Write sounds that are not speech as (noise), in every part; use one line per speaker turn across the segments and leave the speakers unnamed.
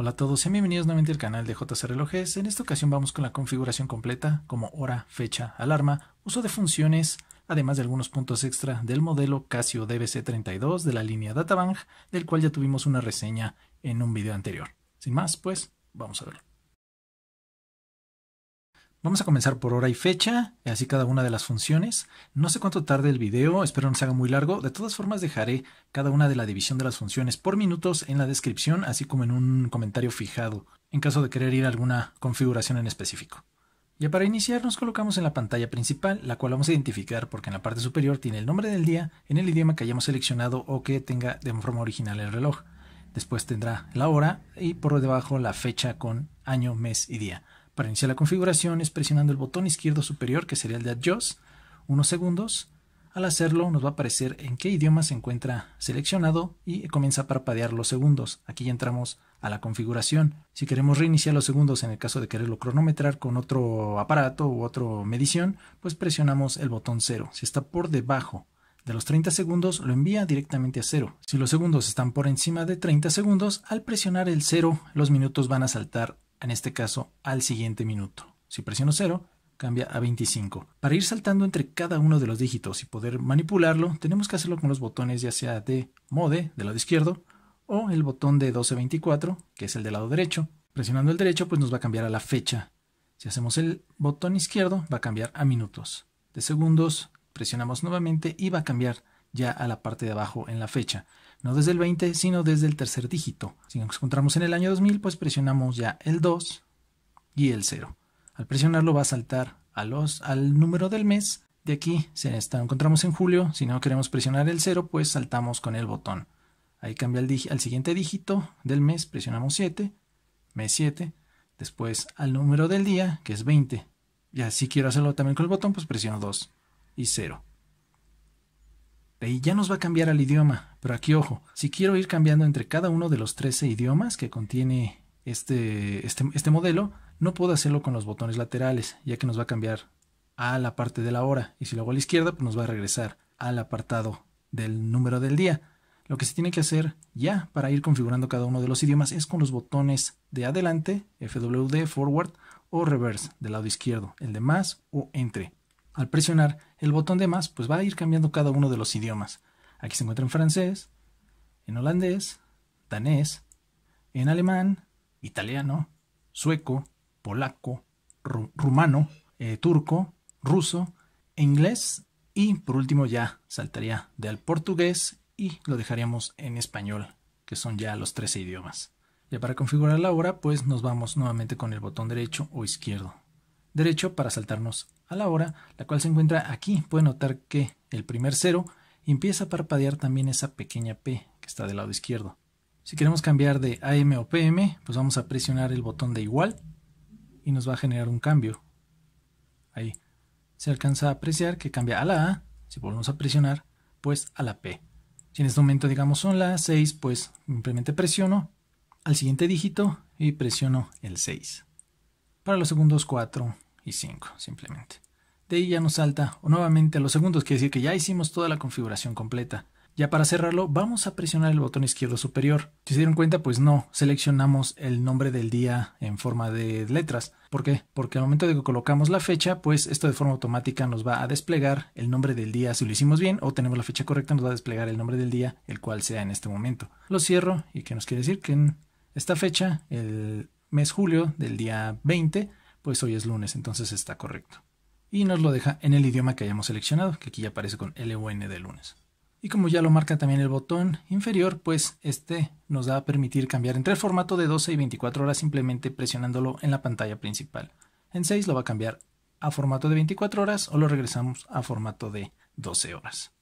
Hola a todos, sean bienvenidos nuevamente al canal de JC Relojes. En esta ocasión vamos con la configuración completa como hora, fecha, alarma, uso de funciones, además de algunos puntos extra del modelo Casio DBC32 de la línea Databank, del cual ya tuvimos una reseña en un video anterior. Sin más, pues vamos a verlo. Vamos a comenzar por hora y fecha, así cada una de las funciones. No sé cuánto tarde el video, espero no se haga muy largo. De todas formas dejaré cada una de la división de las funciones por minutos en la descripción, así como en un comentario fijado, en caso de querer ir a alguna configuración en específico. Ya para iniciar nos colocamos en la pantalla principal, la cual vamos a identificar porque en la parte superior tiene el nombre del día en el idioma que hayamos seleccionado o que tenga de forma original el reloj. Después tendrá la hora y por debajo la fecha con año, mes y día. Para iniciar la configuración es presionando el botón izquierdo superior que sería el de Adjust, unos segundos. Al hacerlo nos va a aparecer en qué idioma se encuentra seleccionado y comienza a parpadear los segundos. Aquí entramos a la configuración. Si queremos reiniciar los segundos en el caso de quererlo cronometrar con otro aparato u otra medición, pues presionamos el botón 0. Si está por debajo de los 30 segundos lo envía directamente a 0. Si los segundos están por encima de 30 segundos, al presionar el 0 los minutos van a saltar en este caso al siguiente minuto. Si presiono 0, cambia a 25. Para ir saltando entre cada uno de los dígitos y poder manipularlo, tenemos que hacerlo con los botones ya sea de mode, del lado izquierdo, o el botón de 1224, que es el del lado derecho. Presionando el derecho, pues nos va a cambiar a la fecha. Si hacemos el botón izquierdo, va a cambiar a minutos. De segundos, presionamos nuevamente y va a cambiar ya a la parte de abajo en la fecha no desde el 20, sino desde el tercer dígito. Si nos encontramos en el año 2000, pues presionamos ya el 2 y el 0. Al presionarlo va a saltar al número del mes. De aquí, si nos encontramos en julio, si no queremos presionar el 0, pues saltamos con el botón. Ahí cambia al siguiente dígito del mes, presionamos 7, mes 7, después al número del día, que es 20. Ya si quiero hacerlo también con el botón, pues presiono 2 y 0. Y ya nos va a cambiar al idioma, pero aquí ojo, si quiero ir cambiando entre cada uno de los 13 idiomas que contiene este, este, este modelo, no puedo hacerlo con los botones laterales, ya que nos va a cambiar a la parte de la hora, y si lo hago a la izquierda, pues nos va a regresar al apartado del número del día. Lo que se tiene que hacer ya para ir configurando cada uno de los idiomas es con los botones de adelante, FWD, forward o reverse del lado izquierdo, el de más o entre. Al presionar el botón de más, pues va a ir cambiando cada uno de los idiomas. Aquí se encuentra en francés, en holandés, danés, en alemán, italiano, sueco, polaco, rumano, eh, turco, ruso, inglés y por último ya saltaría del portugués y lo dejaríamos en español, que son ya los 13 idiomas. Ya para configurar la hora, pues nos vamos nuevamente con el botón derecho o izquierdo derecho para saltarnos a la hora, la cual se encuentra aquí. Pueden notar que el primer cero empieza a parpadear también esa pequeña P que está del lado izquierdo. Si queremos cambiar de AM o PM, pues vamos a presionar el botón de igual y nos va a generar un cambio. Ahí se alcanza a apreciar que cambia a la A, si volvemos a presionar, pues a la P. Si en este momento digamos son las 6, pues simplemente presiono al siguiente dígito y presiono el 6 para los segundos 4 y 5, simplemente. De ahí ya nos salta o nuevamente a los segundos, quiere decir que ya hicimos toda la configuración completa. Ya para cerrarlo, vamos a presionar el botón izquierdo superior. Si se dieron cuenta, pues no, seleccionamos el nombre del día en forma de letras. ¿Por qué? Porque al momento de que colocamos la fecha, pues esto de forma automática nos va a desplegar el nombre del día. Si lo hicimos bien o tenemos la fecha correcta, nos va a desplegar el nombre del día, el cual sea en este momento. Lo cierro y ¿qué nos quiere decir? Que en esta fecha, el mes julio del día 20, pues hoy es lunes, entonces está correcto. Y nos lo deja en el idioma que hayamos seleccionado, que aquí ya aparece con LUN de lunes. Y como ya lo marca también el botón inferior, pues este nos va a permitir cambiar entre el formato de 12 y 24 horas simplemente presionándolo en la pantalla principal. En 6 lo va a cambiar a formato de 24 horas o lo regresamos a formato de 12 horas.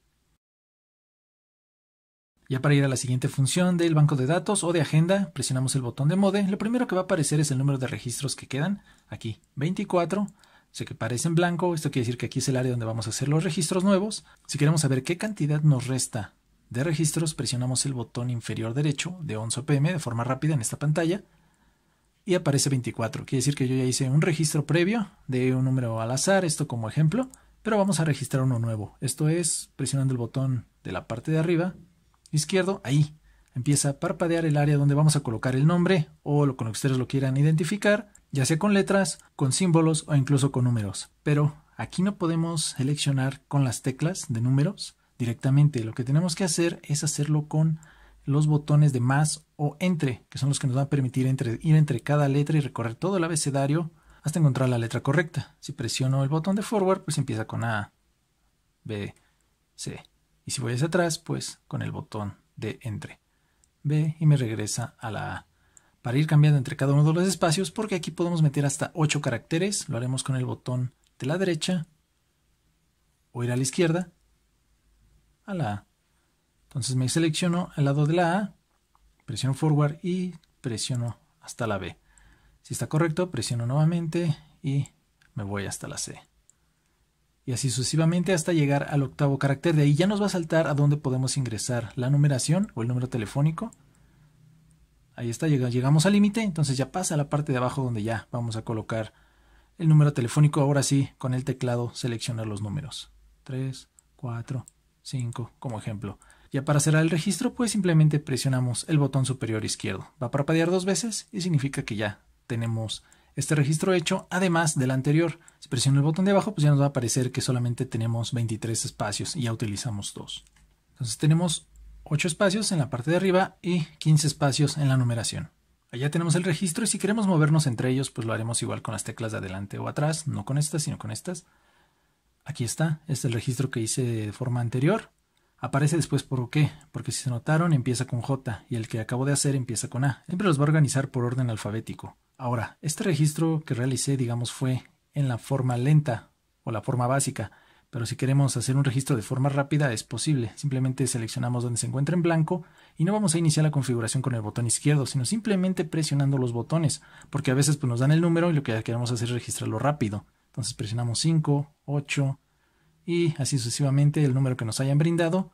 Ya para ir a la siguiente función del banco de datos o de agenda, presionamos el botón de mode. Lo primero que va a aparecer es el número de registros que quedan. Aquí, 24. Sé que parece en blanco, esto quiere decir que aquí es el área donde vamos a hacer los registros nuevos. Si queremos saber qué cantidad nos resta de registros, presionamos el botón inferior derecho de 11 pm de forma rápida en esta pantalla y aparece 24. Quiere decir que yo ya hice un registro previo de un número al azar, esto como ejemplo, pero vamos a registrar uno nuevo. Esto es presionando el botón de la parte de arriba izquierdo, ahí empieza a parpadear el área donde vamos a colocar el nombre o lo con que ustedes lo quieran identificar, ya sea con letras, con símbolos o incluso con números. Pero aquí no podemos seleccionar con las teclas de números directamente. Lo que tenemos que hacer es hacerlo con los botones de más o entre, que son los que nos van a permitir entre, ir entre cada letra y recorrer todo el abecedario hasta encontrar la letra correcta. Si presiono el botón de forward, pues empieza con A, B, C. Y si voy hacia atrás, pues con el botón de entre. B y me regresa a la A. Para ir cambiando entre cada uno de los espacios, porque aquí podemos meter hasta 8 caracteres, lo haremos con el botón de la derecha o ir a la izquierda a la A. Entonces me selecciono al lado de la A, presiono forward y presiono hasta la B. Si está correcto, presiono nuevamente y me voy hasta la C y así sucesivamente hasta llegar al octavo carácter. De ahí ya nos va a saltar a dónde podemos ingresar la numeración o el número telefónico. Ahí está, llegamos al límite, entonces ya pasa a la parte de abajo donde ya vamos a colocar el número telefónico. Ahora sí, con el teclado seleccionar los números. 3, 4, 5 como ejemplo. Ya para cerrar el registro, pues simplemente presionamos el botón superior izquierdo. Va a parpadear dos veces y significa que ya tenemos este registro hecho, además del anterior. Si presiono el botón de abajo, pues ya nos va a aparecer que solamente tenemos 23 espacios y ya utilizamos dos. Entonces tenemos 8 espacios en la parte de arriba y 15 espacios en la numeración. Allá tenemos el registro y si queremos movernos entre ellos, pues lo haremos igual con las teclas de adelante o atrás, no con estas, sino con estas. Aquí está, este es el registro que hice de forma anterior. Aparece después por qué, porque si se notaron empieza con J y el que acabo de hacer empieza con A. Siempre los va a organizar por orden alfabético. Ahora, este registro que realicé, digamos, fue en la forma lenta o la forma básica, pero si queremos hacer un registro de forma rápida es posible. Simplemente seleccionamos donde se encuentra en blanco y no vamos a iniciar la configuración con el botón izquierdo, sino simplemente presionando los botones, porque a veces pues, nos dan el número y lo que queremos hacer es registrarlo rápido. Entonces presionamos 5, 8 y así sucesivamente el número que nos hayan brindado.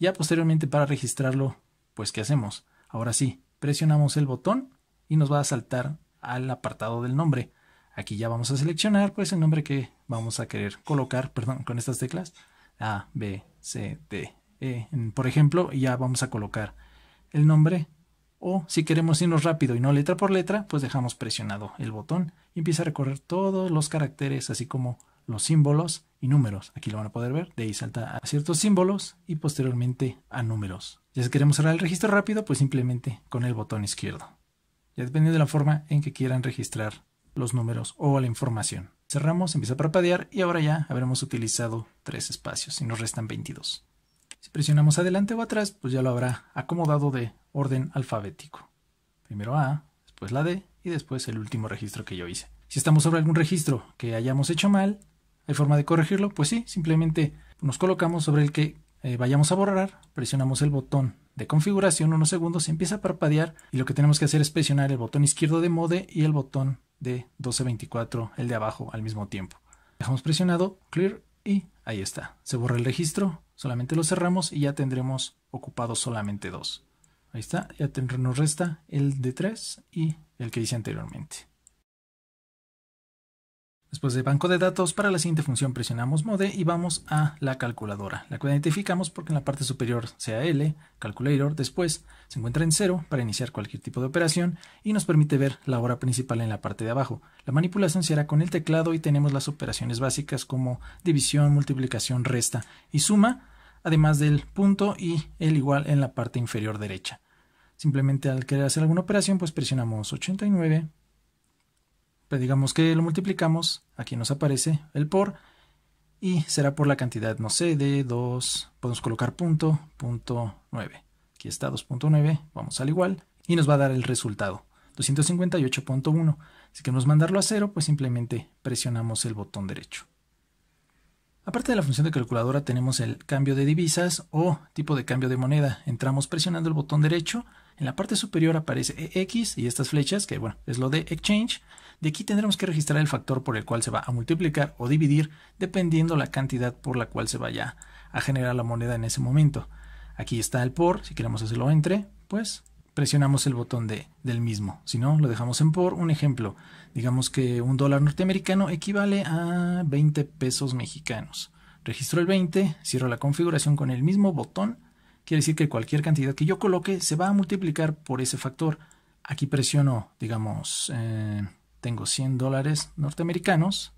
Ya posteriormente para registrarlo, pues ¿qué hacemos? Ahora sí, presionamos el botón y nos va a saltar al apartado del nombre. Aquí ya vamos a seleccionar pues el nombre que vamos a querer colocar, perdón, con estas teclas A, B, C, D, E, por ejemplo, ya vamos a colocar el nombre. O si queremos irnos rápido y no letra por letra, pues dejamos presionado el botón y empieza a recorrer todos los caracteres, así como los símbolos y números. Aquí lo van a poder ver. De ahí salta a ciertos símbolos y posteriormente a números. Ya si queremos cerrar el registro rápido, pues simplemente con el botón izquierdo ya depende de la forma en que quieran registrar los números o la información. Cerramos, empieza a parpadear y ahora ya habremos utilizado tres espacios y nos restan 22. Si presionamos adelante o atrás, pues ya lo habrá acomodado de orden alfabético. Primero A, después la D y después el último registro que yo hice. Si estamos sobre algún registro que hayamos hecho mal, ¿hay forma de corregirlo? Pues sí, simplemente nos colocamos sobre el que eh, vayamos a borrar, presionamos el botón de configuración unos segundos, empieza a parpadear y lo que tenemos que hacer es presionar el botón izquierdo de mode y el botón de 1224, el de abajo, al mismo tiempo. Dejamos presionado clear y ahí está. Se borra el registro, solamente lo cerramos y ya tendremos ocupado solamente dos. Ahí está, ya nos resta el de 3 y el que hice anteriormente. Después de banco de datos, para la siguiente función presionamos mode y vamos a la calculadora, la cual identificamos porque en la parte superior sea L, calculator, después se encuentra en 0 para iniciar cualquier tipo de operación y nos permite ver la hora principal en la parte de abajo. La manipulación se hará con el teclado y tenemos las operaciones básicas como división, multiplicación, resta y suma, además del punto y el igual en la parte inferior derecha. Simplemente al querer hacer alguna operación, pues presionamos 89, digamos que lo multiplicamos, aquí nos aparece el por, y será por la cantidad, no sé, de 2, podemos colocar punto, punto 9. Aquí está 2.9, vamos al igual, y nos va a dar el resultado, 258.1. Si queremos mandarlo a cero, pues simplemente presionamos el botón derecho. Aparte de la función de calculadora tenemos el cambio de divisas o tipo de cambio de moneda. Entramos presionando el botón derecho, en la parte superior aparece e x y estas flechas, que bueno, es lo de Exchange, de aquí tendremos que registrar el factor por el cual se va a multiplicar o dividir dependiendo la cantidad por la cual se vaya a generar la moneda en ese momento. Aquí está el por, si queremos hacerlo entre, pues presionamos el botón de, del mismo. Si no, lo dejamos en por. Un ejemplo, digamos que un dólar norteamericano equivale a 20 pesos mexicanos. Registro el 20, cierro la configuración con el mismo botón. Quiere decir que cualquier cantidad que yo coloque se va a multiplicar por ese factor. Aquí presiono, digamos, eh, tengo 100 dólares norteamericanos,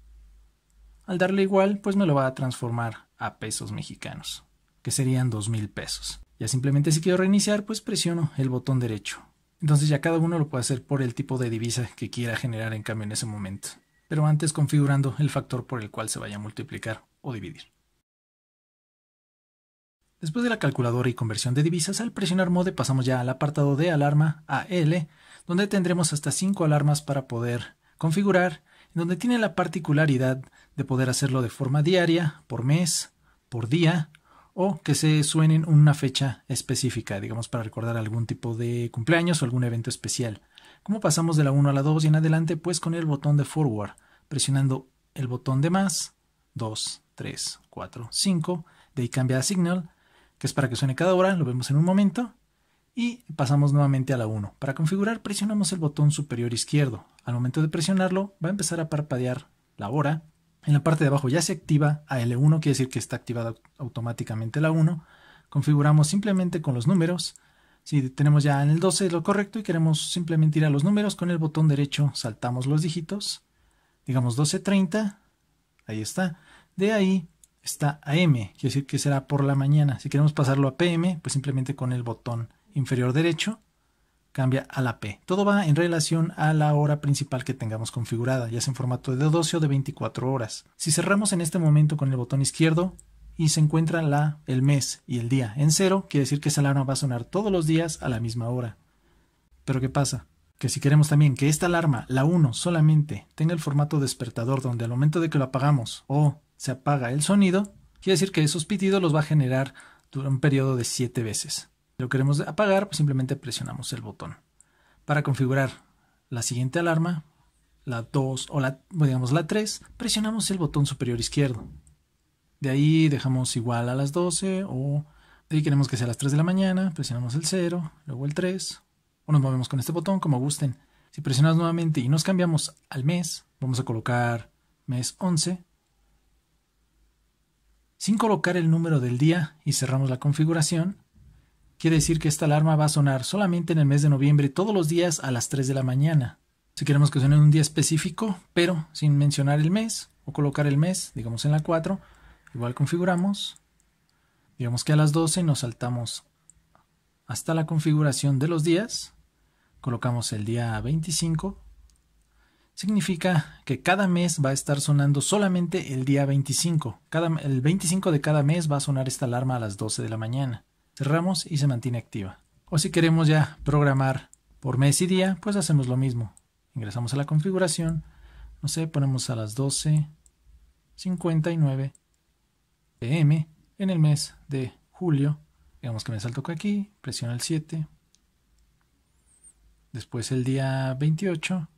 al darle igual, pues me lo va a transformar a pesos mexicanos, que serían 2.000 pesos. Ya simplemente si quiero reiniciar, pues presiono el botón derecho. Entonces ya cada uno lo puede hacer por el tipo de divisa que quiera generar en cambio en ese momento, pero antes configurando el factor por el cual se vaya a multiplicar o dividir. Después de la calculadora y conversión de divisas, al presionar mode pasamos ya al apartado de alarma AL, donde tendremos hasta 5 alarmas para poder configurar, donde tiene la particularidad de poder hacerlo de forma diaria, por mes, por día, o que se suenen una fecha específica, digamos para recordar algún tipo de cumpleaños o algún evento especial. ¿Cómo pasamos de la 1 a la 2 y en adelante? Pues con el botón de forward, presionando el botón de más, 2, 3, 4, 5, de ahí cambia a signal, que es para que suene cada hora, lo vemos en un momento, y pasamos nuevamente a la 1. Para configurar presionamos el botón superior izquierdo. Al momento de presionarlo va a empezar a parpadear la hora. En la parte de abajo ya se activa a L1, quiere decir que está activada automáticamente la 1. Configuramos simplemente con los números. Si tenemos ya en el 12 lo correcto y queremos simplemente ir a los números, con el botón derecho saltamos los dígitos. Digamos 1230. Ahí está. De ahí está M, quiere decir que será por la mañana. Si queremos pasarlo a PM, pues simplemente con el botón inferior derecho cambia a la P. Todo va en relación a la hora principal que tengamos configurada, ya sea en formato de 12 o de 24 horas. Si cerramos en este momento con el botón izquierdo y se encuentran la, el mes y el día en cero, quiere decir que esa alarma va a sonar todos los días a la misma hora. Pero ¿qué pasa? Que si queremos también que esta alarma, la 1 solamente, tenga el formato despertador donde al momento de que lo apagamos o se apaga el sonido, quiere decir que esos pitidos los va a generar durante un periodo de 7 veces. Si lo queremos apagar, pues simplemente presionamos el botón. Para configurar la siguiente alarma, la 2 o la, digamos la 3, presionamos el botón superior izquierdo. De ahí dejamos igual a las 12 o de ahí queremos que sea a las 3 de la mañana, presionamos el 0, luego el 3 o nos movemos con este botón como gusten. Si presionamos nuevamente y nos cambiamos al mes, vamos a colocar mes 11 sin colocar el número del día y cerramos la configuración, quiere decir que esta alarma va a sonar solamente en el mes de noviembre todos los días a las 3 de la mañana. Si queremos que suene en un día específico, pero sin mencionar el mes o colocar el mes, digamos en la 4, igual configuramos. Digamos que a las 12 nos saltamos hasta la configuración de los días, colocamos el día 25 significa que cada mes va a estar sonando solamente el día 25. el 25 de cada mes va a sonar esta alarma a las 12 de la mañana. Cerramos y se mantiene activa. O si queremos ya programar por mes y día, pues hacemos lo mismo. Ingresamos a la configuración, no sé, ponemos a las 12.59 pm en el mes de julio. Digamos que me salto aquí, Presiona el 7. Después el día 28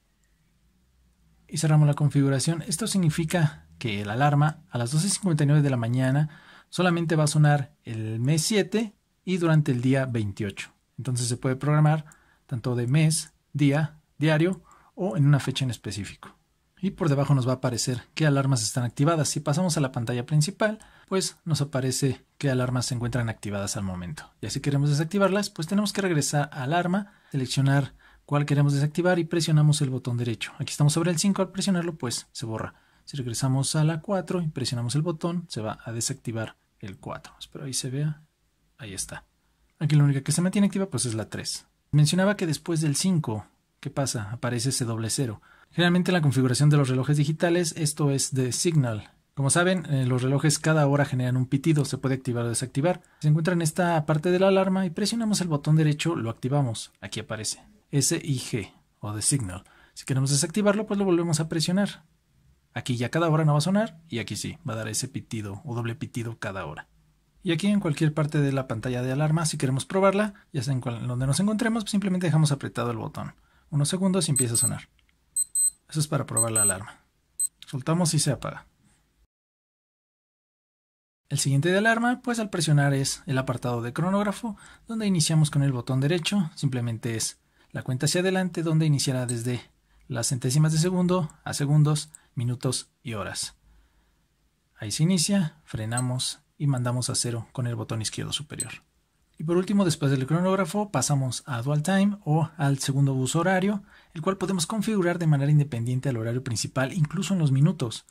y cerramos la configuración. Esto significa que la alarma a las 12.59 de la mañana solamente va a sonar el mes 7 y durante el día 28. Entonces se puede programar tanto de mes, día, diario o en una fecha en específico. Y por debajo nos va a aparecer qué alarmas están activadas. Si pasamos a la pantalla principal, pues nos aparece qué alarmas se encuentran activadas al momento. y si queremos desactivarlas, pues tenemos que regresar a alarma, seleccionar cual queremos desactivar y presionamos el botón derecho. Aquí estamos sobre el 5, al presionarlo pues se borra. Si regresamos a la 4 y presionamos el botón, se va a desactivar el 4. Espero ahí se vea. Ahí está. Aquí la única que se mantiene activa pues es la 3. Mencionaba que después del 5, ¿qué pasa? Aparece ese doble cero. Generalmente en la configuración de los relojes digitales esto es de signal. Como saben, eh, los relojes cada hora generan un pitido, se puede activar o desactivar. Se encuentra en esta parte de la alarma y presionamos el botón derecho, lo activamos. Aquí aparece. SIG o de Signal. Si queremos desactivarlo, pues lo volvemos a presionar. Aquí ya cada hora no va a sonar y aquí sí, va a dar ese pitido o doble pitido cada hora. Y aquí en cualquier parte de la pantalla de alarma, si queremos probarla, ya sea en donde nos encontremos, pues simplemente dejamos apretado el botón. Unos segundos y empieza a sonar. Eso es para probar la alarma. Soltamos y se apaga. El siguiente de alarma, pues al presionar es el apartado de cronógrafo, donde iniciamos con el botón derecho, simplemente es la cuenta hacia adelante donde iniciará desde las centésimas de segundo a segundos, minutos y horas. Ahí se inicia, frenamos y mandamos a cero con el botón izquierdo superior. Y por último, después del cronógrafo, pasamos a Dual Time o al segundo bus horario, el cual podemos configurar de manera independiente al horario principal, incluso en los minutos.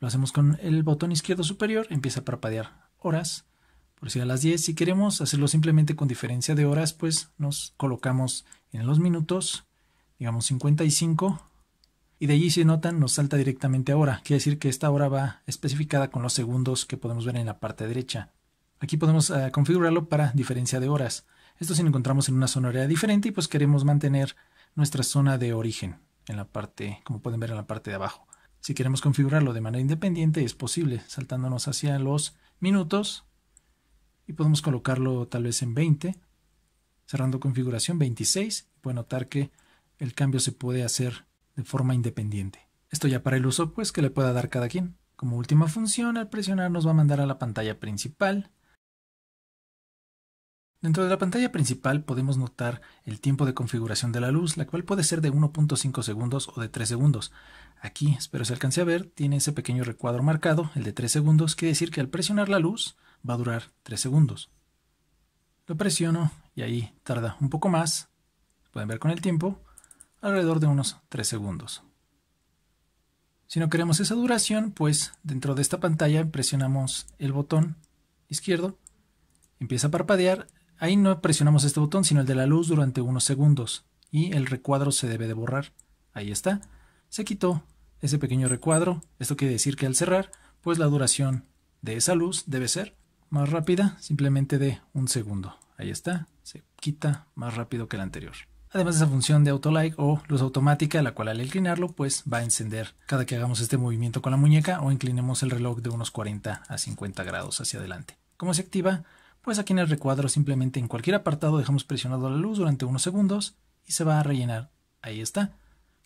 Lo hacemos con el botón izquierdo superior, empieza a parpadear horas, por si a las 10. Si queremos hacerlo simplemente con diferencia de horas, pues nos colocamos en los minutos, digamos 55, y de allí si notan nos salta directamente a hora, quiere decir que esta hora va especificada con los segundos que podemos ver en la parte derecha. Aquí podemos eh, configurarlo para diferencia de horas. Esto si lo encontramos en una zona horaria diferente y pues queremos mantener nuestra zona de origen en la parte, como pueden ver en la parte de abajo. Si queremos configurarlo de manera independiente es posible, saltándonos hacia los minutos y podemos colocarlo tal vez en 20 cerrando configuración 26, puede notar que el cambio se puede hacer de forma independiente. Esto ya para el uso pues que le pueda dar cada quien. Como última función, al presionar nos va a mandar a la pantalla principal. Dentro de la pantalla principal podemos notar el tiempo de configuración de la luz, la cual puede ser de 1.5 segundos o de 3 segundos. Aquí, espero se alcance a ver, tiene ese pequeño recuadro marcado, el de 3 segundos, quiere decir que al presionar la luz va a durar 3 segundos lo presiono y ahí tarda un poco más, pueden ver con el tiempo, alrededor de unos 3 segundos. Si no queremos esa duración, pues dentro de esta pantalla presionamos el botón izquierdo, empieza a parpadear, ahí no presionamos este botón sino el de la luz durante unos segundos y el recuadro se debe de borrar, ahí está, se quitó ese pequeño recuadro, esto quiere decir que al cerrar, pues la duración de esa luz debe ser más rápida, simplemente de un segundo. Ahí está, se quita más rápido que la anterior. Además de esa función de autolight o luz automática, la cual al inclinarlo pues va a encender cada que hagamos este movimiento con la muñeca o inclinemos el reloj de unos 40 a 50 grados hacia adelante. ¿Cómo se activa? Pues aquí en el recuadro simplemente en cualquier apartado dejamos presionado la luz durante unos segundos y se va a rellenar. Ahí está.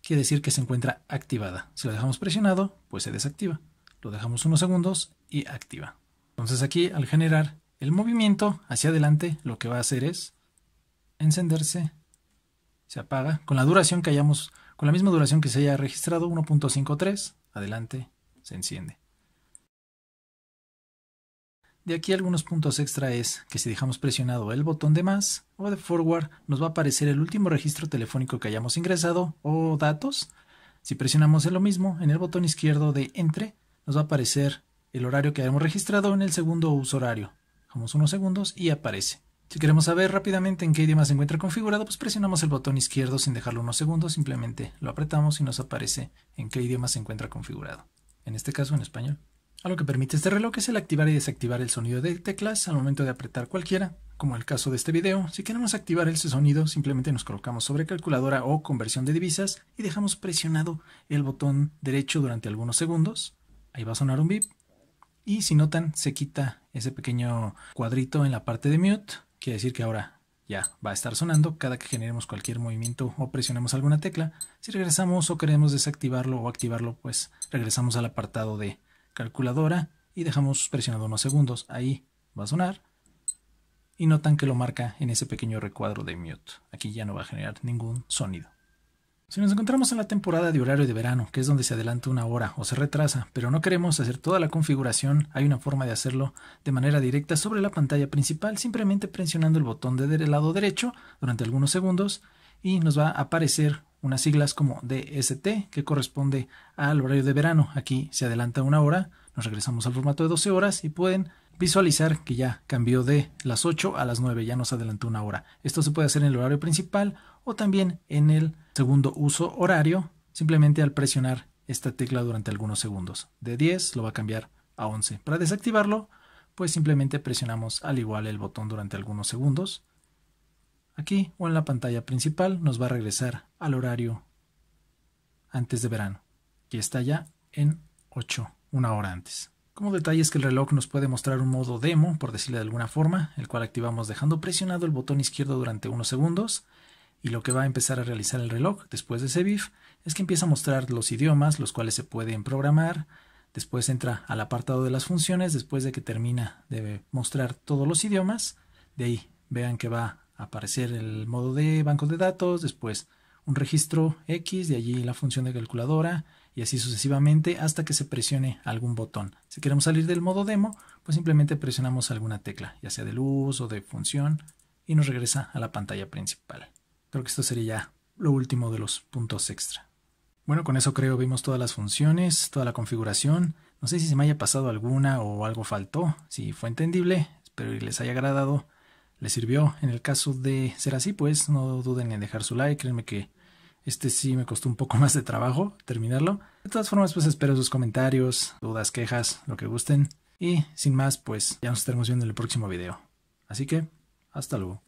Quiere decir que se encuentra activada. Si lo dejamos presionado, pues se desactiva. Lo dejamos unos segundos y activa. Entonces aquí al generar el movimiento hacia adelante lo que va a hacer es encenderse, se apaga con la duración que hayamos, con la misma duración que se haya registrado 1.53, adelante, se enciende. De aquí algunos puntos extra es que si dejamos presionado el botón de más o de forward nos va a aparecer el último registro telefónico que hayamos ingresado o datos. Si presionamos en lo mismo en el botón izquierdo de entre nos va a aparecer el horario que hemos registrado en el segundo uso horario. Dejamos unos segundos y aparece. Si queremos saber rápidamente en qué idioma se encuentra configurado, pues presionamos el botón izquierdo sin dejarlo unos segundos, simplemente lo apretamos y nos aparece en qué idioma se encuentra configurado. En este caso en español. Algo que permite este reloj es el activar y desactivar el sonido de teclas al momento de apretar cualquiera, como el caso de este video. Si queremos activar ese sonido, simplemente nos colocamos sobre calculadora o conversión de divisas y dejamos presionado el botón derecho durante algunos segundos. Ahí va a sonar un bip y si notan, se quita ese pequeño cuadrito en la parte de mute. Quiere decir que ahora ya va a estar sonando cada que generemos cualquier movimiento o presionemos alguna tecla. Si regresamos o queremos desactivarlo o activarlo, pues regresamos al apartado de calculadora y dejamos presionado unos segundos. Ahí va a sonar. Y notan que lo marca en ese pequeño recuadro de mute. Aquí ya no va a generar ningún sonido. Si nos encontramos en la temporada de horario de verano, que es donde se adelanta una hora o se retrasa, pero no queremos hacer toda la configuración, hay una forma de hacerlo de manera directa sobre la pantalla principal, simplemente presionando el botón del lado derecho durante algunos segundos y nos va a aparecer unas siglas como DST, que corresponde al horario de verano. Aquí se adelanta una hora, nos regresamos al formato de 12 horas y pueden visualizar que ya cambió de las 8 a las 9, ya nos adelantó una hora. Esto se puede hacer en el horario principal o también en el Segundo uso horario, simplemente al presionar esta tecla durante algunos segundos. De 10 lo va a cambiar a 11. Para desactivarlo, pues simplemente presionamos al igual el botón durante algunos segundos. Aquí o en la pantalla principal nos va a regresar al horario antes de verano, que está ya en 8, una hora antes. Como detalle es que el reloj nos puede mostrar un modo demo, por decirle de alguna forma, el cual activamos dejando presionado el botón izquierdo durante unos segundos y lo que va a empezar a realizar el reloj después de ese BIF es que empieza a mostrar los idiomas, los cuales se pueden programar. Después entra al apartado de las funciones, después de que termina de mostrar todos los idiomas. De ahí vean que va a aparecer el modo de banco de datos, después un registro X, de allí la función de calculadora y así sucesivamente hasta que se presione algún botón. Si queremos salir del modo demo, pues simplemente presionamos alguna tecla, ya sea de luz o de función, y nos regresa a la pantalla principal. Creo que esto sería ya lo último de los puntos extra. Bueno, con eso creo vimos todas las funciones, toda la configuración. No sé si se me haya pasado alguna o algo faltó. Si fue entendible, espero que les haya agradado, les sirvió. En el caso de ser así, pues no duden en dejar su like. Créanme que este sí me costó un poco (laughs) más de trabajo terminarlo. De todas formas, pues espero sus comentarios, dudas, quejas, lo que gusten. Y sin más, pues ya nos estaremos viendo en el próximo video. Así que, hasta luego.